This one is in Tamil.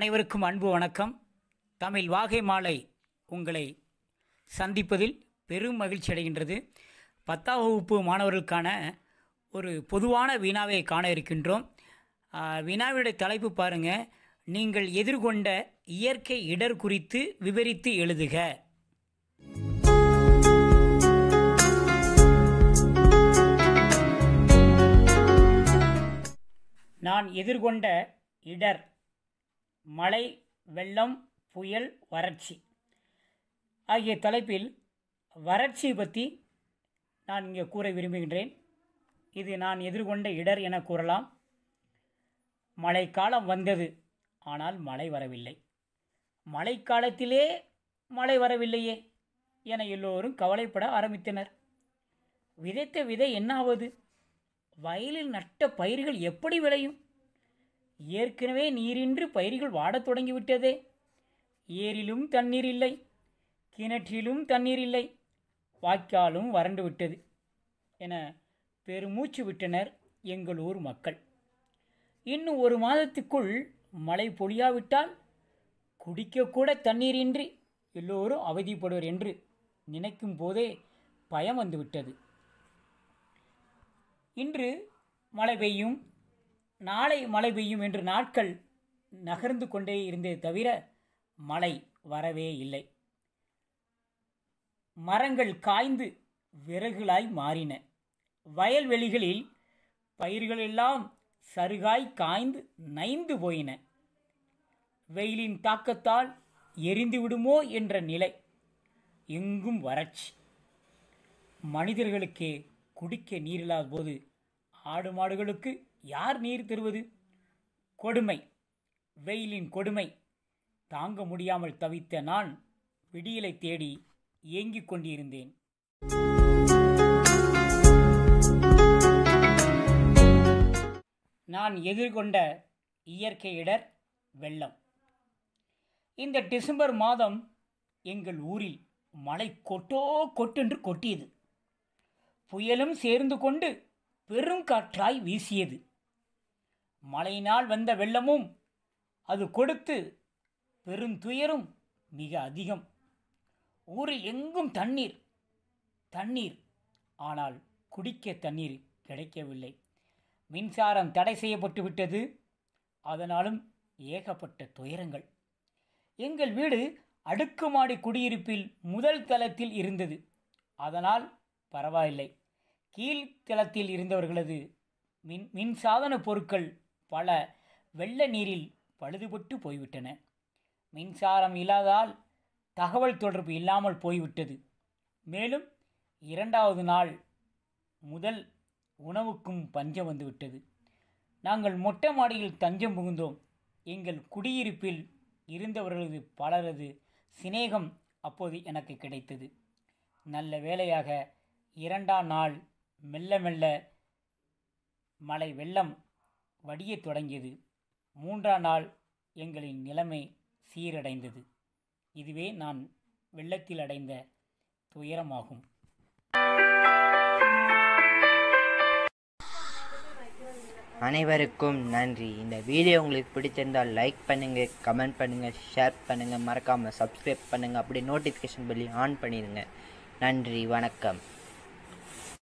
அனைவருக்கும் அன்பு வணக்கம் தமிழ் வாகை மாலை உங்களை சந்திப்பதில் பெரும் மகிழ்ச்சி அடைகின்றது பத்தாம் வகுப்பு மாணவர்களுக்கான ஒரு பொதுவான வினாவை காண இருக்கின்றோம் வினாவிட தலைப்பு பாருங்கள் நீங்கள் எதிர்கொண்ட இயற்கை இடர் குறித்து விவரித்து எழுதுக நான் எதிர்கொண்ட இடர் மழை வெள்ளம் புயல் வறட்சி ஆகிய தலைப்பில் வறட்சியை பற்றி நான் இங்கே கூற விரும்புகின்றேன் இது நான் எதிர்கொண்ட இடர் என கூறலாம் மழைக்காலம் வந்தது ஆனால் மழை வரவில்லை மழைக்காலத்திலே மழை வரவில்லையே என எல்லோரும் கவலைப்பட ஆரம்பித்தனர் விதைத்த விதை என்னாவது வயலில் நட்ட பயிர்கள் எப்படி விளையும் ஏற்கனவே நீரின்றி பயிர்கள் வாடத் தொடங்கிவிட்டதே ஏரிலும் தண்ணீர் இல்லை கிணற்றிலும் தண்ணீர் இல்லை வாய்க்காலும் வறண்டு விட்டது என பெருமூச்சு விட்டனர் எங்கள் ஊர் மக்கள் இன்னும் ஒரு மாதத்துக்குள் மழை பொழியாவிட்டால் குடிக்கக்கூட தண்ணீரின்றி எல்லோரும் அவதிப்படுவர் என்று நினைக்கும் போதே பயம் வந்துவிட்டது இன்று மழை பெய்யும் நாளை மழை பெய்யும் என்று நாட்கள் நகர்ந்து கொண்டே இருந்தே தவிர மழை வரவே இல்லை மரங்கள் காய்ந்து விறகுலாய் மாறின வயல்வெளிகளில் பயிர்களெல்லாம் சருகாய் காய்ந்து நைந்து போயின வெயிலின் தாக்கத்தால் எரிந்து விடுமோ என்ற நிலை எங்கும் வறட்சி மனிதர்களுக்கே குடிக்க நீரில்லாத போது ஆடு மாடுகளுக்கு யார் நீர் தருவது கொடுமை வெயிலின் கொடுமை தாங்க முடியாமல் தவித்த நான் விடியலை தேடி ஏங்கிக் கொண்டிருந்தேன் நான் எதிர்கொண்ட இயற்கை இடர் வெள்ளம் இந்த டிசம்பர் மாதம் எங்கள் ஊரில் மழை கொட்டோ கொட்டென்று கொட்டியது புயலும் சேர்ந்து கொண்டு பெரும் காற்றாய் வீசியது மழையினால் வந்த வெள்ளமும் அது கொடுத்து பெருந்துயரும் மிக அதிகம் ஊரில் எங்கும் தண்ணீர் தண்ணீர் ஆனால் குடிக்க தண்ணீர் கிடைக்கவில்லை மின்சாரம் தடை செய்யப்பட்டு விட்டது அதனாலும் ஏகப்பட்ட துயரங்கள் எங்கள் வீடு அடுக்குமாடி குடியிருப்பில் முதல் தளத்தில் இருந்தது அதனால் பரவாயில்லை கீழ்த்தளத்தில் இருந்தவர்களது மின் மின்சாதன பொருட்கள் பல வெள்ள நீரில் பழுதுபட்டு போய்விட்டன மின்சாரம் இல்லாதால் தகவல் தொடர்பு இல்லாமல் போய்விட்டது மேலும் இரண்டாவது நாள் முதல் உணவுக்கும் பஞ்சம் வந்துவிட்டது நாங்கள் மொட்டை மாடியில் தஞ்சம் புகுந்தோம் எங்கள் குடியிருப்பில் இருந்தவர்களது பலரது சிநேகம் அப்போது எனக்கு கிடைத்தது நல்ல வேளையாக இரண்டாம் நாள் மெல்ல மெல்ல மழை வெள்ளம் வடியத் தொடங்கியது மூன்றாம் நாள் எங்களின் நிலைமை சீரடைந்தது இதுவே நான் வெள்ளத்தில் அடைந்த துயரமாகும் அனைவருக்கும் நன்றி இந்த வீடியோ உங்களுக்கு பிடிச்சிருந்தால் லைக் பண்ணுங்கள் கமெண்ட் பண்ணுங்கள் ஷேர் பண்ணுங்கள் மறக்காமல் சப்ஸ்கிரைப் பண்ணுங்கள் அப்படி நோட்டிஃபிகேஷன் பண்ணி ஆன் பண்ணிடுங்க நன்றி வணக்கம்